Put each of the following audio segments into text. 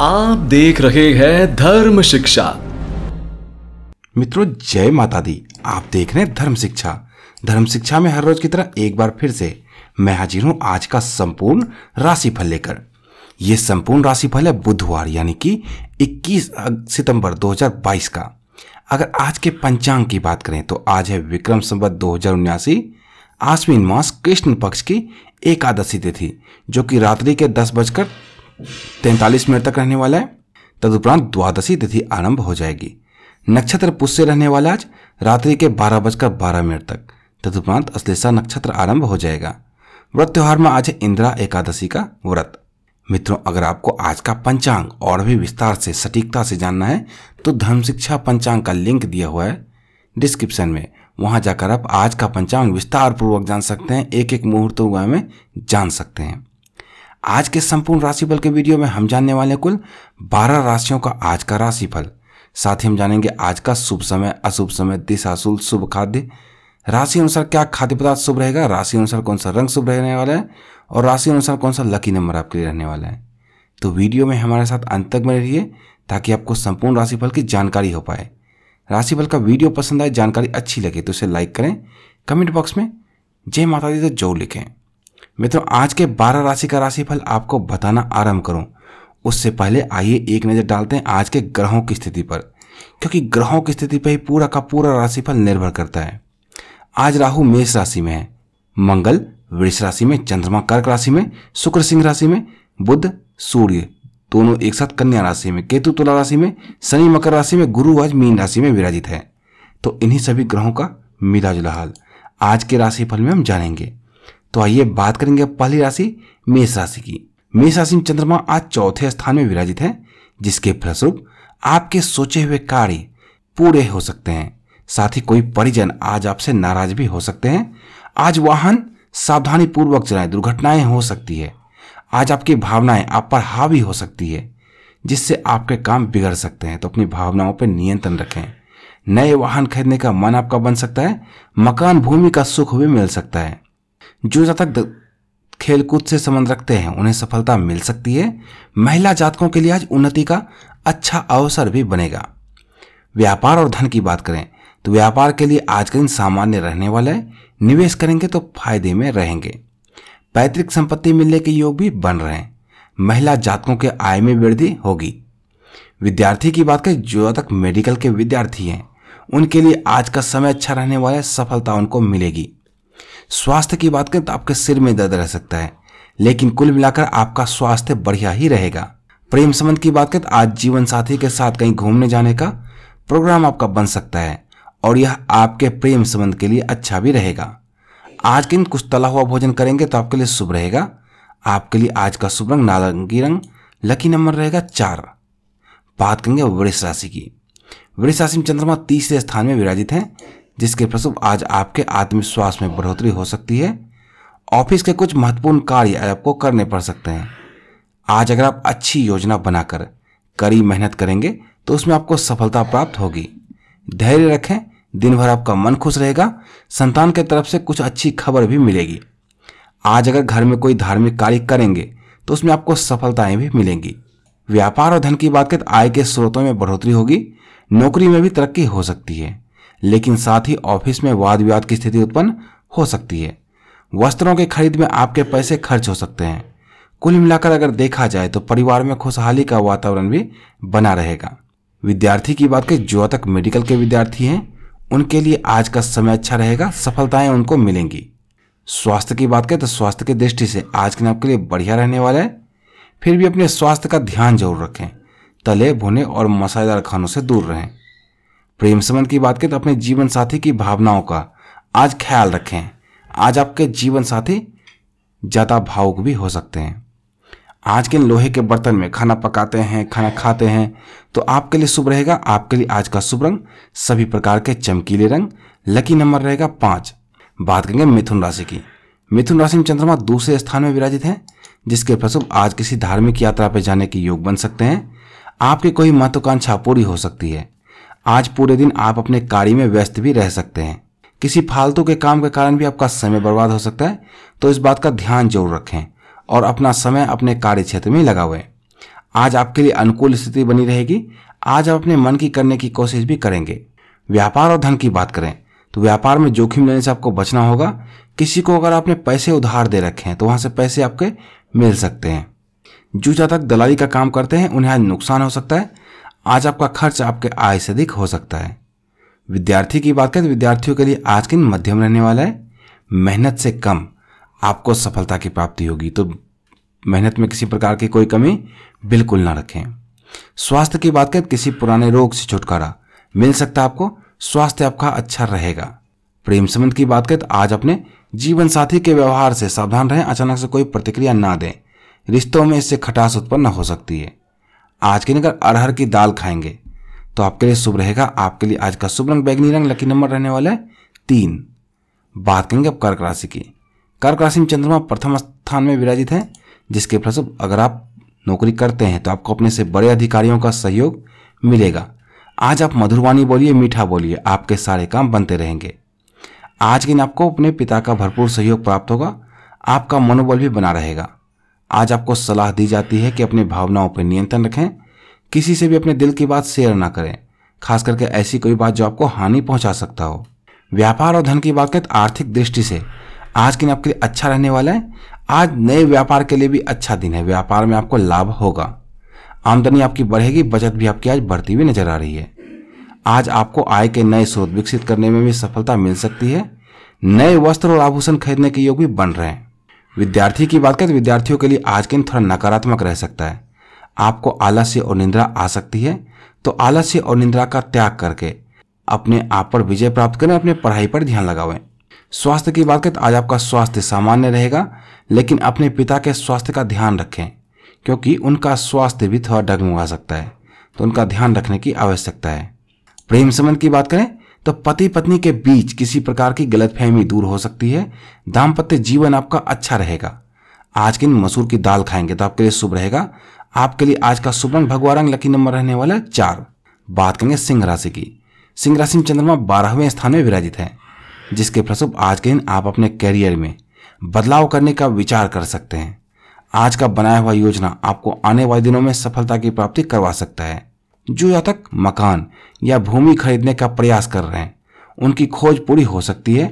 आप देख रहे हैं धर्म शिक्षा मित्रों जय माता दी आप देख रहे हैं धर्म शिक्षा धर्म शिक्षा में हर रोज की तरह एक बार फिर से मैं हाजिर हूं आज का संपूर्ण राशिफल लेकर यह संपूर्ण राशिफल है बुधवार यानी कि 21 सितंबर 2022 का अगर आज के पंचांग की बात करें तो आज है विक्रम संवत दो आश्विन मास कृष्ण पक्ष की एकादशी तिथि जो कि रात्रि के दस बजकर तैंतालीस मिनट तक रहने वाला है तदुपरांत द्वादशी तिथि आरंभ हो जाएगी नक्षत्र पुष्य रहने वाला आज रात्रि के बारह बजकर बारह मिनट तक तदुपरांत अश्लेषा नक्षत्र आरंभ हो जाएगा व्रत त्यौहार में आज है इंदिरा एकादशी का व्रत मित्रों अगर आपको आज का पंचांग और भी विस्तार से सटीकता से जानना है तो धर्म शिक्षा पंचांग का लिंक दिया हुआ है डिस्क्रिप्शन में वहां जाकर आप आज का पंचांग विस्तार पूर्वक जान सकते हैं एक एक मुहूर्तों में जान सकते हैं आज के संपूर्ण राशिफल के वीडियो में हम जानने वाले कुल 12 राशियों का आज का राशिफल साथ ही हम जानेंगे आज का शुभ समय अशुभ समय दिशा शुभ खाद्य राशि अनुसार क्या खाद्य पदार्थ शुभ रहेगा राशि अनुसार कौन सा रंग शुभ रहने वाला है और राशि अनुसार कौन सा लकी नंबर आपके लिए रहने वाला है तो वीडियो में हमारे साथ अंत तक में रहिए ताकि आपको संपूर्ण राशिफल की जानकारी हो पाए राशिफल का वीडियो पसंद आए जानकारी अच्छी लगे तो इसे लाइक करें कमेंट बॉक्स में जय माता दी तो जरूर लिखें मित्रों आज के 12 राशि का राशिफल आपको बताना आरंभ करूं उससे पहले आइए एक नज़र डालते हैं आज के ग्रहों की स्थिति पर क्योंकि ग्रहों की स्थिति पर ही पूरा का पूरा राशिफल निर्भर करता है आज राहु मेष राशि में है मंगल वृष राशि में चंद्रमा कर्क राशि में शुक्र सिंह राशि में बुद्ध सूर्य दोनों एक साथ कन्या राशि में केतु तुला राशि में शनि मकर राशि में गुरु आज मीन राशि में विराजित है तो इन्हीं सभी ग्रहों का मिला जुला हाल आज के राशिफल में हम जानेंगे तो आइए बात करेंगे पहली राशि मेष राशि की मेष राशि में चंद्रमा आज चौथे स्थान में विराजित है जिसके फलस्वरूप आपके सोचे हुए कार्य पूरे हो सकते हैं साथ ही कोई परिजन आज आपसे नाराज भी हो सकते हैं आज वाहन सावधानी पूर्वक चलाएं दुर्घटनाएं हो सकती है आज आपकी भावनाएं आप पर हावी हो सकती है जिससे आपके काम बिगड़ सकते हैं तो अपनी भावनाओं पर नियंत्रण रखें नए वाहन खरीदने का मन आपका बन सकता है मकान भूमि का सुख भी मिल सकता है जो जातक खेलकूद से संबंध रखते हैं उन्हें सफलता मिल सकती है महिला जातकों के लिए आज उन्नति का अच्छा अवसर भी बनेगा व्यापार और धन की बात करें तो व्यापार के लिए आज का दिन सामान्य रहने वाला है निवेश करेंगे तो फायदे में रहेंगे पैतृक संपत्ति मिलने के योग भी बन रहे हैं महिला जातकों के आय में वृद्धि होगी विद्यार्थी की बात करें जो तक मेडिकल के विद्यार्थी हैं उनके लिए आज का समय अच्छा रहने वाला है सफलता उनको मिलेगी स्वास्थ्य की बात करें तो आपके सिर में दर्द रह सकता है लेकिन कुल मिलाकर आपका स्वास्थ्य बढ़िया ही रहेगा प्रेम संबंध की बात करें तो आज जीवन साथी के साथ कहीं घूमने जाने का प्रोग्राम आपका बन सकता है और यह आपके प्रेम संबंध के लिए अच्छा भी रहेगा आज के दिन कुछ तला हुआ भोजन करेंगे तो आपके लिए शुभ रहेगा आपके लिए आज का शुभ रंग नारंगी रंग लकी नंबर रहेगा चार बात करेंगे वृक्ष राशि की वृक्ष राशि में चंद्रमा तीसरे स्थान में विराजित हैं जिसके प्रसुप आज आपके आत्मविश्वास में बढ़ोतरी हो सकती है ऑफिस के कुछ महत्वपूर्ण कार्य आपको करने पड़ सकते हैं आज अगर आप अच्छी योजना बनाकर कड़ी मेहनत करेंगे तो उसमें आपको सफलता प्राप्त होगी धैर्य रखें दिन भर आपका मन खुश रहेगा संतान के तरफ से कुछ अच्छी खबर भी मिलेगी आज अगर घर में कोई धार्मिक कार्य करेंगे तो उसमें आपको सफलताएं भी मिलेंगी व्यापार और धन की बात करें आय के स्रोतों में बढ़ोतरी होगी नौकरी में भी तरक्की हो सकती है लेकिन साथ ही ऑफिस में वाद विवाद की स्थिति उत्पन्न हो सकती है वस्त्रों की खरीद में आपके पैसे खर्च हो सकते हैं कुल मिलाकर अगर देखा जाए तो परिवार में खुशहाली का वातावरण भी बना रहेगा विद्यार्थी की बात करें जो तक मेडिकल के विद्यार्थी हैं उनके लिए आज का समय अच्छा रहेगा सफलताएं उनको मिलेंगी स्वास्थ्य की बात करें तो स्वास्थ्य की दृष्टि से आज के दिन आपके लिए बढ़िया रहने वाला है फिर भी अपने स्वास्थ्य का ध्यान जरूर रखें तले भुने और मसालेदार खानों से दूर रहें प्रेम संबंध की बात करें तो अपने जीवन साथी की भावनाओं का आज ख्याल रखें आज आपके जीवन साथी ज़्यादा भावुक भी हो सकते हैं आज के लोहे के बर्तन में खाना पकाते हैं खाना खाते हैं तो आपके लिए शुभ रहेगा आपके लिए आज का शुभ रंग सभी प्रकार के चमकीले रंग लकी नंबर रहेगा पाँच बात करेंगे मिथुन राशि की मिथुन राशि में चंद्रमा दूसरे स्थान में विराजित है जिसके फलस्वरूप आज किसी धार्मिक यात्रा पर जाने के योग बन सकते हैं आपकी कोई महत्वाकांक्षा पूरी हो सकती है आज पूरे दिन आप अपने कार्य में व्यस्त भी रह सकते हैं किसी फालतू के काम के कारण भी आपका समय बर्बाद हो सकता है तो इस बात का ध्यान जरूर रखें और अपना समय अपने कार्य क्षेत्र में लगावे आज आपके लिए अनुकूल स्थिति बनी रहेगी आज आप अपने मन की करने की कोशिश भी करेंगे व्यापार और धन की बात करें तो व्यापार में जोखिम लेने से आपको बचना होगा किसी को अगर आपने पैसे उधार दे रखे हैं तो वहां से पैसे आपके मिल सकते हैं जो जातक तक दलाली का काम करते हैं उन्हें आज नुकसान हो सकता है आज आपका खर्च आपके आय से अधिक हो सकता है विद्यार्थी की बात करें तो विद्यार्थियों के लिए आज दिन मध्यम रहने वाला है मेहनत से कम आपको सफलता की प्राप्ति होगी तो मेहनत में किसी प्रकार की कोई कमी बिल्कुल ना रखें स्वास्थ्य की बात करें तो किसी पुराने रोग से छुटकारा मिल सकता है आपको स्वास्थ्य आपका अच्छा रहेगा प्रेम संबंध की बात करें तो आज अपने जीवन साथी के व्यवहार से सावधान रहें अचानक से कोई प्रतिक्रिया ना दें रिश्तों में इससे खटास उत्पन्न हो सकती है आज के अगर अरहर की दाल खाएंगे तो आपके लिए शुभ रहेगा आपके लिए आज का शुभ रंग बैगनी रंग लकी नंबर रहने वाला है तीन बात करेंगे अब कर्क राशि की कर्क राशि में चंद्रमा प्रथम स्थान में विराजित है जिसके फलस्वरूप अगर आप नौकरी करते हैं तो आपको अपने से बड़े अधिकारियों का सहयोग मिलेगा आज आप मधुरवाणी बोलिए मीठा बोलिए आपके सारे काम बनते रहेंगे आज के दिन आपको अपने पिता का भरपूर सहयोग प्राप्त होगा आपका मनोबल भी बना रहेगा आज आपको सलाह दी जाती है कि अपनी भावनाओं पर नियंत्रण रखें किसी से भी अपने दिल की बात शेयर ना करें खास करके ऐसी कोई बात जो आपको हानि पहुंचा सकता हो व्यापार और धन की बात करें तो आर्थिक दृष्टि से आज के दिन आपके लिए अच्छा रहने वाला है आज नए व्यापार के लिए भी अच्छा दिन है व्यापार में आपको लाभ होगा आमदनी आपकी बढ़ेगी बचत भी आपकी आज बढ़ती हुई नजर आ रही है आज आपको आय के नए स्रोत विकसित करने में भी सफलता मिल सकती है नए वस्त्र और आभूषण खरीदने के योग भी बन रहे हैं विद्यार्थी की बात करें तो विद्यार्थियों के लिए आज के दिन थोड़ा नकारात्मक रह सकता है आपको आलस्य और निंद्रा आ सकती है तो आलस्य और निंद्रा का त्याग करके अपने आप पर विजय प्राप्त करें अपने पढ़ाई पर ध्यान लगावें स्वास्थ्य की बात करें तो आज आपका स्वास्थ्य सामान्य रहेगा लेकिन अपने पिता के स्वास्थ्य का ध्यान रखें क्योंकि उनका स्वास्थ्य भी थोड़ा डगमगा सकता है तो उनका ध्यान रखने की आवश्यकता है प्रेम संबंध की बात करें तो पति पत्नी के बीच किसी प्रकार की गलतफहमी दूर हो सकती है दाम्पत्य जीवन आपका अच्छा रहेगा आज के दिन मसूर की दाल खाएंगे तो आपके लिए शुभ रहेगा आपके लिए आज का शुभ भगवान भगवा रंग लकी नंबर रहने वाला है चार बात करेंगे सिंह राशि की सिंह राशि में चंद्रमा बारहवें स्थान में विराजित है जिसके फलस्वरूप आज के दिन आप अपने कैरियर में बदलाव करने का विचार कर सकते हैं आज का बनाया हुआ योजना आपको आने वाले दिनों में सफलता की प्राप्ति करवा सकता है जो या तक मकान या भूमि खरीदने का प्रयास कर रहे हैं उनकी खोज पूरी हो सकती है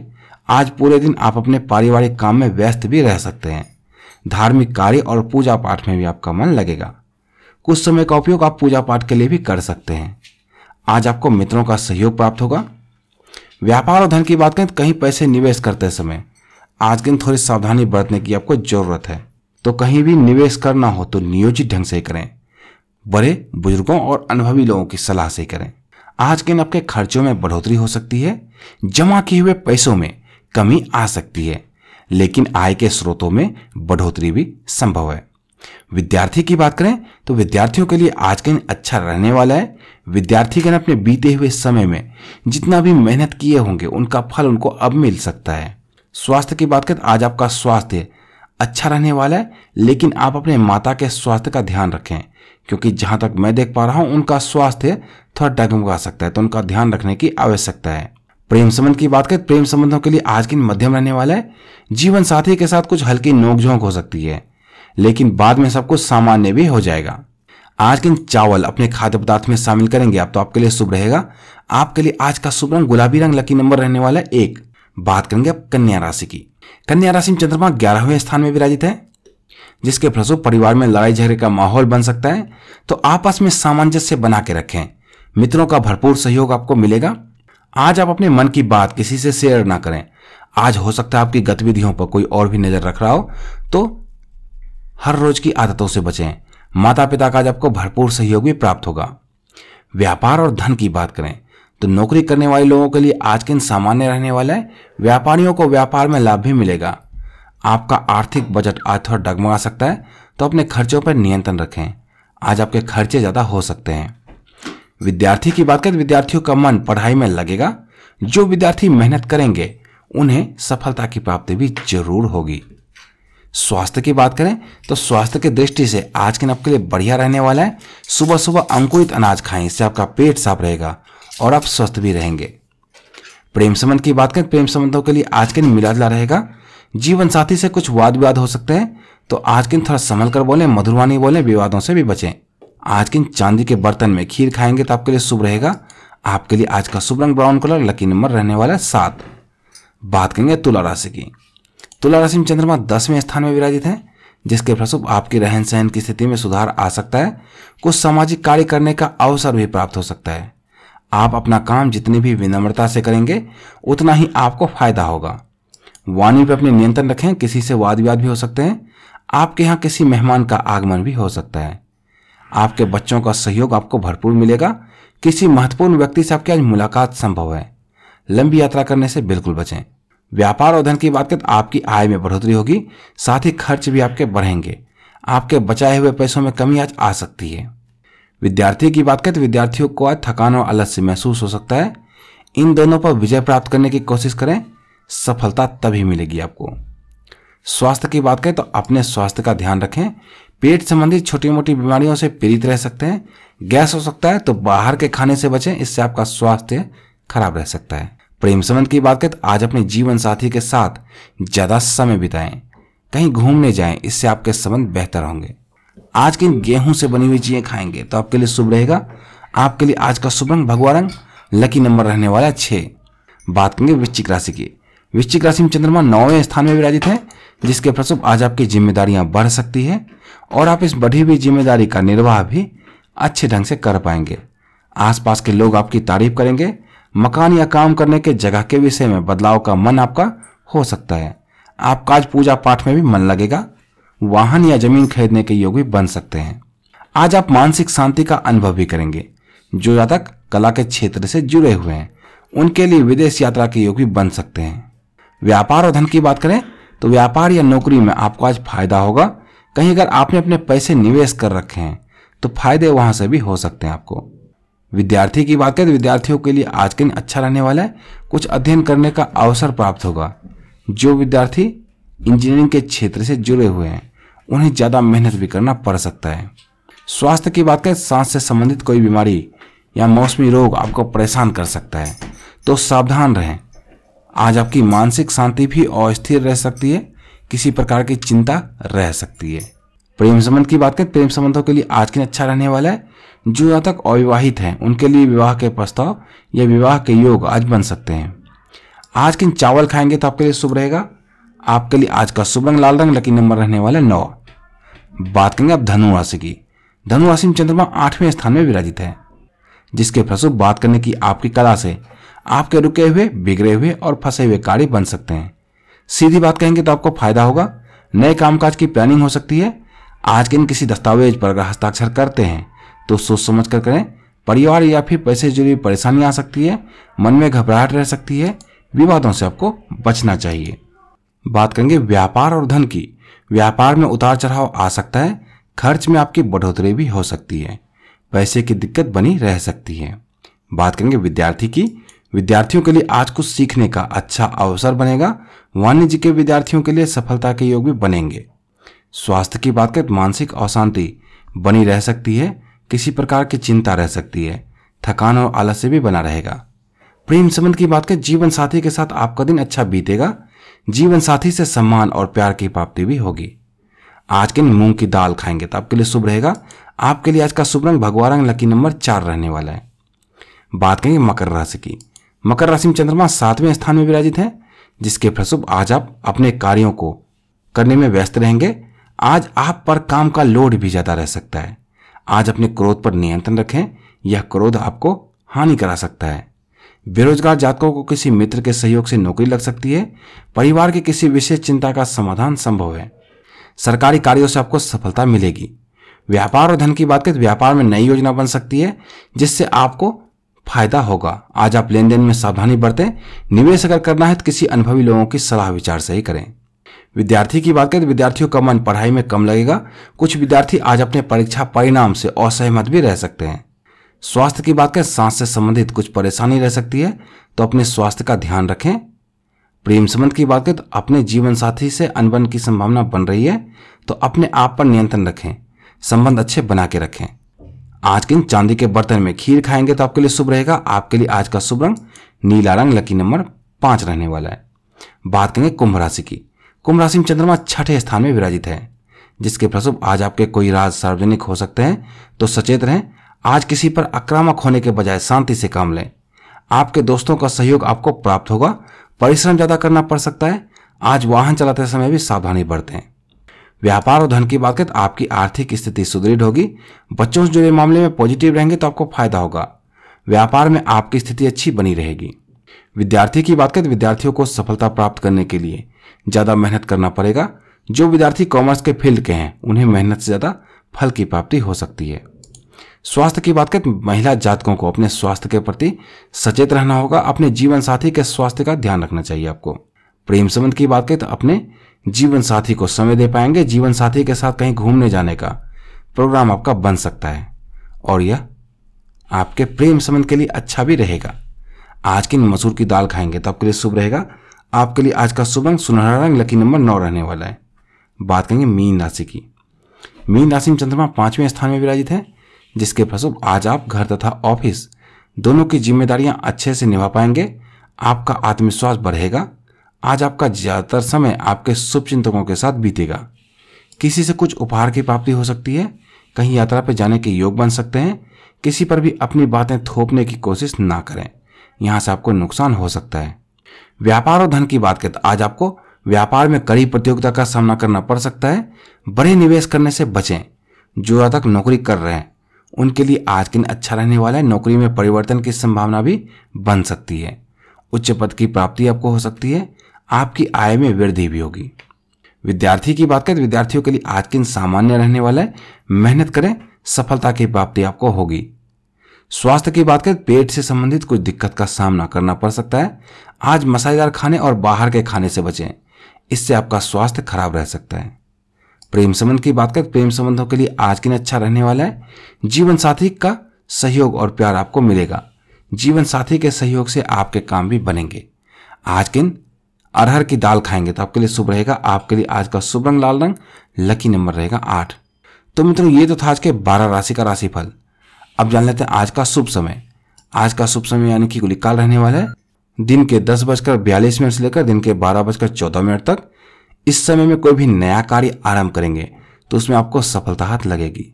आज पूरे दिन आप अपने पारिवारिक काम में व्यस्त भी रह सकते हैं धार्मिक कार्य और पूजा पाठ में भी आपका मन लगेगा कुछ समय का उपयोग आप पूजा पाठ के लिए भी कर सकते हैं आज आपको मित्रों का सहयोग प्राप्त होगा व्यापार और धन की बात करें तो कहीं पैसे निवेश करते समय आज के दिन थोड़ी सावधानी बरतने की आपको जरूरत है तो कहीं भी निवेश करना हो तो नियोजित ढंग से करें बड़े बुजुर्गों और अनुभवी लोगों की सलाह से करें आज के इन आपके खर्चों में बढ़ोतरी हो सकती है जमा किए हुए पैसों में कमी आ सकती है लेकिन आय के स्रोतों में बढ़ोतरी भी संभव है विद्यार्थी की बात करें तो विद्यार्थियों के लिए आज का दिन अच्छा रहने वाला है विद्यार्थी गण अपने बीते हुए समय में जितना भी मेहनत किए होंगे उनका फल उनको अब मिल सकता है स्वास्थ्य की बात करें तो आज आपका स्वास्थ्य अच्छा रहने वाला है लेकिन आप अपने माता के स्वास्थ्य का ध्यान रखें क्योंकि जहां तक मैं देख पा रहा हूं उनका स्वास्थ्य थोड़ा डगमगा सकता है तो उनका ध्यान रखने की आवश्यकता है प्रेम संबंध की बात करें प्रेम संबंधों के लिए आज की मध्यम रहने वाला है जीवन साथी के साथ कुछ हल्की नोकझोंक हो सकती है लेकिन बाद में सब कुछ सामान्य भी हो जाएगा आज के चावल अपने खाद्य पदार्थ में शामिल करेंगे आप तो आपके लिए शुभ रहेगा आपके लिए आज का शुभ रंग गुलाबी रंग लकी नंबर रहने वाला है एक बात करेंगे आप कन्या राशि की कन्या राशि में चंद्रमा ग्यारहवें स्थान में विराजित है जिसके फलस्वरूप परिवार में लड़ाई झगड़े का माहौल बन सकता है तो आपस में सामंजस्य बना के रखें मित्रों का भरपूर सहयोग आपको मिलेगा आज आप अपने मन की बात किसी से शेयर ना करें आज हो सकता है आपकी गतिविधियों पर कोई और भी नजर रख रहा हो तो हर रोज की आदतों से बचें माता पिता का आज आपको भरपूर सहयोग भी प्राप्त होगा व्यापार और धन की बात करें तो नौकरी करने वाले लोगों के लिए आज के दिन सामान्य रहने वाला है व्यापारियों को व्यापार में लाभ भी मिलेगा आपका आर्थिक बजट आज थोड़ा डगमगा सकता है तो अपने खर्चों पर नियंत्रण रखें आज आपके खर्चे ज़्यादा हो सकते हैं विद्यार्थी की बात करें तो विद्यार्थियों का मन पढ़ाई में लगेगा जो विद्यार्थी मेहनत करेंगे उन्हें सफलता की प्राप्ति भी जरूर होगी स्वास्थ्य की बात करें तो स्वास्थ्य की दृष्टि से आज के दिन आपके लिए बढ़िया रहने वाला है सुबह सुबह अंकुरित अनाज खाएं इससे आपका पेट साफ रहेगा और आप स्वस्थ भी रहेंगे प्रेम संबंध की बात करें प्रेम संबंधों के लिए आज के दिन जुला रहेगा जीवन साथी से कुछ वाद विवाद हो सकते हैं तो आज के दिन थोड़ा संभल कर बोलें मधुरवाणी बोलें विवादों से भी बचें आज के दिन चांदी के बर्तन में खीर खाएंगे तो आपके लिए शुभ रहेगा आपके लिए आज का शुभ रंग ब्राउन कलर लकी नंबर रहने वाला है सात बात करेंगे तुला राशि की तुला राशि में चंद्रमा दसवें स्थान में विराजित है जिसके फलस्वरूप आपके रहन सहन की स्थिति में सुधार आ सकता है कुछ सामाजिक कार्य करने का अवसर भी प्राप्त हो सकता है आप अपना काम जितनी भी विनम्रता से करेंगे उतना ही आपको फायदा होगा वाणी पर अपने नियंत्रण रखें किसी से वाद विवाद भी हो सकते हैं आपके यहाँ किसी मेहमान का आगमन भी हो सकता है आपके बच्चों का सहयोग आपको भरपूर मिलेगा किसी महत्वपूर्ण व्यक्ति से आपकी आज मुलाकात संभव है लंबी यात्रा करने से बिल्कुल बचें व्यापार और धन की बात करें तो आपकी आय में बढ़ोतरी होगी साथ ही खर्च भी आपके बढ़ेंगे आपके बचाए हुए पैसों में कमी आज आ सकती है विद्यार्थी की बात करें तो विद्यार्थियों को आज थकान और से महसूस हो सकता है इन दोनों पर विजय प्राप्त करने की कोशिश करें सफलता तभी मिलेगी आपको स्वास्थ्य की बात करें तो अपने स्वास्थ्य का ध्यान रखें पेट संबंधी छोटी मोटी बीमारियों से पीड़ित रह सकते हैं गैस हो सकता है तो बाहर के खाने से बचें इससे आपका स्वास्थ्य खराब रह सकता है प्रेम संबंध की बात करें तो आज अपने जीवन साथी के साथ ज़्यादा समय बिताएं कहीं घूमने जाएं इससे आपके संबंध बेहतर होंगे आज के गेहूं से बनी हुई चीजें खाएंगे तो आपके लिए शुभ रहेगा आपके लिए आज का शुभ रंग भगवा रंग लकी नंबर रहने वाला छः बात करेंगे वृश्चिक राशि की वृश्चिक राशि में चंद्रमा नौवें स्थान में विराजित है जिसके फलस्वरूप आज आपकी जिम्मेदारियां बढ़ सकती है और आप इस बढ़ी हुई जिम्मेदारी का निर्वाह भी अच्छे ढंग से कर पाएंगे आसपास के लोग आपकी तारीफ करेंगे मकान या काम करने के जगह के विषय में बदलाव का मन आपका हो सकता है आपका आज पूजा पाठ में भी मन लगेगा वाहन या जमीन खरीदने के योग भी बन सकते हैं आज आप मानसिक शांति का अनुभव भी करेंगे जो जातक कला के क्षेत्र से जुड़े हुए हैं उनके लिए विदेश यात्रा के योग भी बन सकते हैं व्यापार और धन की बात करें तो व्यापार या नौकरी में आपको आज फायदा होगा कहीं अगर आपने अपने पैसे निवेश कर रखे हैं तो फायदे वहां से भी हो सकते हैं आपको विद्यार्थी की बात करें तो विद्यार्थियों के लिए आज के दिन अच्छा रहने वाला है कुछ अध्ययन करने का अवसर प्राप्त होगा जो विद्यार्थी इंजीनियरिंग के क्षेत्र से जुड़े हुए हैं उन्हें ज़्यादा मेहनत भी करना पड़ सकता है स्वास्थ्य की बात करें सांस से संबंधित कोई बीमारी या मौसमी रोग आपको परेशान कर सकता है तो सावधान रहें आज आपकी मानसिक शांति भी अस्थिर रह सकती है किसी प्रकार की चिंता रह सकती है प्रेम संबंध की बात करें प्रेम संबंधों के लिए आज के अच्छा रहने वाला है जो यहाँ तक अविवाहित हैं उनके लिए विवाह के प्रस्ताव या विवाह के योग आज बन सकते हैं आज किन चावल खाएंगे तो आपके लिए शुभ रहेगा आपके लिए आज का शुभ रंग लाल रंग लकी नंबर रहने वाला है नौ बात करेंगे अब धनु राशि की धनु राशि में चंद्रमा आठवें स्थान में विराजित है जिसके फलस्वरूप बात करने की आपकी कला से आपके रुके हुए बिगड़े हुए और फंसे हुए कार्य बन सकते हैं सीधी बात कहेंगे तो आपको फायदा होगा नए कामकाज की प्लानिंग हो सकती है आज के दिन किसी दस्तावेज पर अगर हस्ताक्षर करते हैं तो सोच समझ कर करें परिवार या फिर पैसे जुड़ी परेशानी आ सकती है मन में घबराहट रह सकती है विवादों से आपको बचना चाहिए बात करेंगे व्यापार और धन की व्यापार में उतार चढ़ाव आ सकता है खर्च में आपकी बढ़ोतरी भी हो सकती है पैसे की दिक्कत बनी रह सकती है बात करेंगे विद्यार्थी की विद्यार्थियों के लिए आज कुछ सीखने का अच्छा अवसर बनेगा वाणिज्य के विद्यार्थियों के लिए सफलता के योग भी बनेंगे स्वास्थ्य की बात करें तो मानसिक अशांति बनी रह सकती है किसी प्रकार की चिंता रह सकती है थकान और आलस्य भी बना रहेगा प्रेम संबंध की बात करें जीवन साथी के साथ आपका दिन अच्छा बीतेगा जीवन साथी से सम्मान और प्यार की प्राप्ति भी होगी आज के दिन मूंग की दाल खाएंगे तो आपके लिए शुभ रहेगा आपके लिए आज का शुभ रंग भगवान रंग लकी नंबर चार रहने वाला है बात करेंगे मकर राशि की मकर राशि में चंद्रमा सातवें स्थान में विराजित है जिसके फलस्वरूप आज आप अपने कार्यों को करने में व्यस्त रहेंगे आज आप पर काम का लोड भी ज़्यादा रह सकता है आज अपने क्रोध पर नियंत्रण रखें यह क्रोध आपको हानि करा सकता है बेरोजगार जातकों को किसी मित्र के सहयोग से नौकरी लग सकती है परिवार की किसी विशेष चिंता का समाधान संभव है सरकारी कार्यों से आपको सफलता मिलेगी व्यापार और धन की बात करें तो व्यापार में नई योजना बन सकती है जिससे आपको फायदा होगा आज आप लेन देन में सावधानी बरतें निवेश अगर करना है तो किसी अनुभवी लोगों की सलाह विचार से ही करें विद्यार्थी की बात करें तो विद्यार्थियों का मन पढ़ाई में कम लगेगा कुछ विद्यार्थी आज अपने परीक्षा परिणाम से असहमत भी रह सकते हैं स्वास्थ्य की बात करें सांस से संबंधित कुछ परेशानी रह सकती है तो अपने स्वास्थ्य का ध्यान रखें प्रेम संबंध की बात करें तो अपने जीवन साथी से अनबन की संभावना बन रही है तो अपने आप पर नियंत्रण रखें संबंध अच्छे बना के रखें आज के दिन चांदी के बर्तन में खीर खाएंगे तो आपके लिए शुभ रहेगा आपके लिए आज का शुभ रंग नीला रंग लकी नंबर पांच रहने वाला है बात करेंगे कुंभ राशि की कुंभ राशि में चंद्रमा छठे स्थान में विराजित है जिसके प्रसुभ आज आपके कोई राज सार्वजनिक हो सकते हैं तो सचेत रहें आज किसी पर आक्रामक होने के बजाय शांति से काम लें आपके दोस्तों का सहयोग आपको प्राप्त होगा परिश्रम ज़्यादा करना पड़ सकता है आज वाहन चलाते समय भी सावधानी बरतें व्यापार और धन की बात करें तो आपकी आर्थिक स्थिति सुदृढ़ होगी बच्चों से जुड़े मामले में पॉजिटिव रहेंगे तो आपको फायदा होगा व्यापार में आपकी स्थिति अच्छी बनी रहेगी विद्यार्थी की बात करें तो विद्यार्थियों को सफलता प्राप्त करने के लिए ज़्यादा मेहनत करना पड़ेगा जो विद्यार्थी कॉमर्स के फील्ड के हैं उन्हें मेहनत से ज़्यादा फल की प्राप्ति हो सकती है स्वास्थ्य की बात करें तो महिला जातकों को अपने स्वास्थ्य के प्रति सचेत रहना होगा अपने जीवन साथी के स्वास्थ्य का ध्यान रखना चाहिए आपको प्रेम संबंध की बात करें तो अपने जीवन साथी को समय दे पाएंगे जीवन साथी के साथ कहीं घूमने जाने का प्रोग्राम आपका बन सकता है और यह आपके प्रेम संबंध के लिए अच्छा भी रहेगा आज की मसूर की दाल खाएंगे तो आपके लिए शुभ रहेगा आपके लिए आज का शुभ रंग सुनहरा रंग लकी नंबर नौ रहने वाला है बात करेंगे मीन राशि की मीन राशि में चंद्रमा पांचवें स्थान में विराजित है जिसके फलस्वरूप आज आप घर तथा ऑफिस दोनों की जिम्मेदारियां अच्छे से निभा पाएंगे आपका आत्मविश्वास बढ़ेगा आज आपका ज़्यादातर समय आपके शुभ चिंतकों के साथ बीतेगा किसी से कुछ उपहार की प्राप्ति हो सकती है कहीं यात्रा पर जाने के योग बन सकते हैं किसी पर भी अपनी बातें थोपने की कोशिश ना करें यहां से आपको नुकसान हो सकता है व्यापार और धन की बात करें तो आज आपको व्यापार में कड़ी प्रतियोगिता का सामना करना पड़ सकता है बड़े निवेश करने से बचें जो तक नौकरी कर रहे हैं उनके लिए आज दिन अच्छा रहने वाला है नौकरी में परिवर्तन की संभावना भी बन सकती है उच्च पद की प्राप्ति आपको हो सकती है आपकी आय में वृद्धि भी होगी विद्यार्थी की बात करें तो विद्यार्थियों के लिए आज दिन सामान्य रहने वाला है मेहनत करें सफलता की प्राप्ति आपको होगी स्वास्थ्य की बात करें तो पेट से संबंधित कुछ दिक्कत का सामना करना पड़ सकता है आज मसालेदार खाने और बाहर के खाने से बचें इससे आपका स्वास्थ्य खराब रह सकता है प्रेम संबंध की बात कर प्रेम संबंधों के लिए आज के दिन अच्छा रहने वाला है जीवन साथी का सहयोग और प्यार आपको मिलेगा जीवन साथी के सहयोग से आपके काम भी बनेंगे आज के दिन अरहर की दाल खाएंगे तो आपके लिए शुभ रहेगा आपके लिए आज का शुभ रंग लाल रंग लकी नंबर रहेगा आठ तो मित्रों ये तो था आज के बारह राशि का राशिफल अब जान लेते हैं आज का शुभ समय आज का शुभ समय यानी कि गुलिकाल रहने वाला है दिन के दस बजकर बयालीस मिनट से लेकर दिन के बारह बजकर चौदह मिनट तक इस समय में कोई भी नया कार्य आरंभ करेंगे तो उसमें आपको सफलता हाथ लगेगी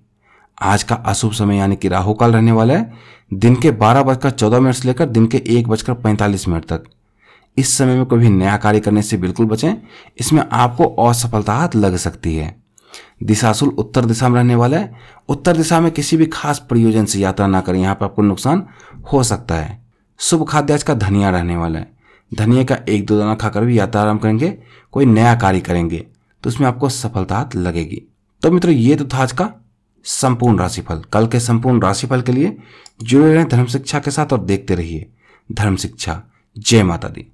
आज का अशुभ समय यानी कि राहु काल रहने वाला है दिन के बारह बजकर चौदह मिनट से लेकर दिन के एक बजकर पैंतालीस मिनट तक इस समय में कोई भी नया कार्य करने से बिल्कुल बचें इसमें आपको असफलता हाथ लग सकती है दिशाशुल उत्तर दिशा में रहने वाला है उत्तर दिशा में किसी भी खास प्रयोजन से यात्रा ना करें यहाँ पर आपको नुकसान हो सकता है शुभ खाद्याज का धनिया रहने वाला है धनिया का एक दो दाना खाकर भी यात्रा आरम्भ करेंगे कोई नया कार्य करेंगे तो उसमें आपको सफलता लगेगी तो मित्रों ये तो था आज का संपूर्ण राशिफल कल के संपूर्ण राशिफल के लिए जुड़े रहें धर्म शिक्षा के साथ और देखते रहिए धर्म शिक्षा जय माता दी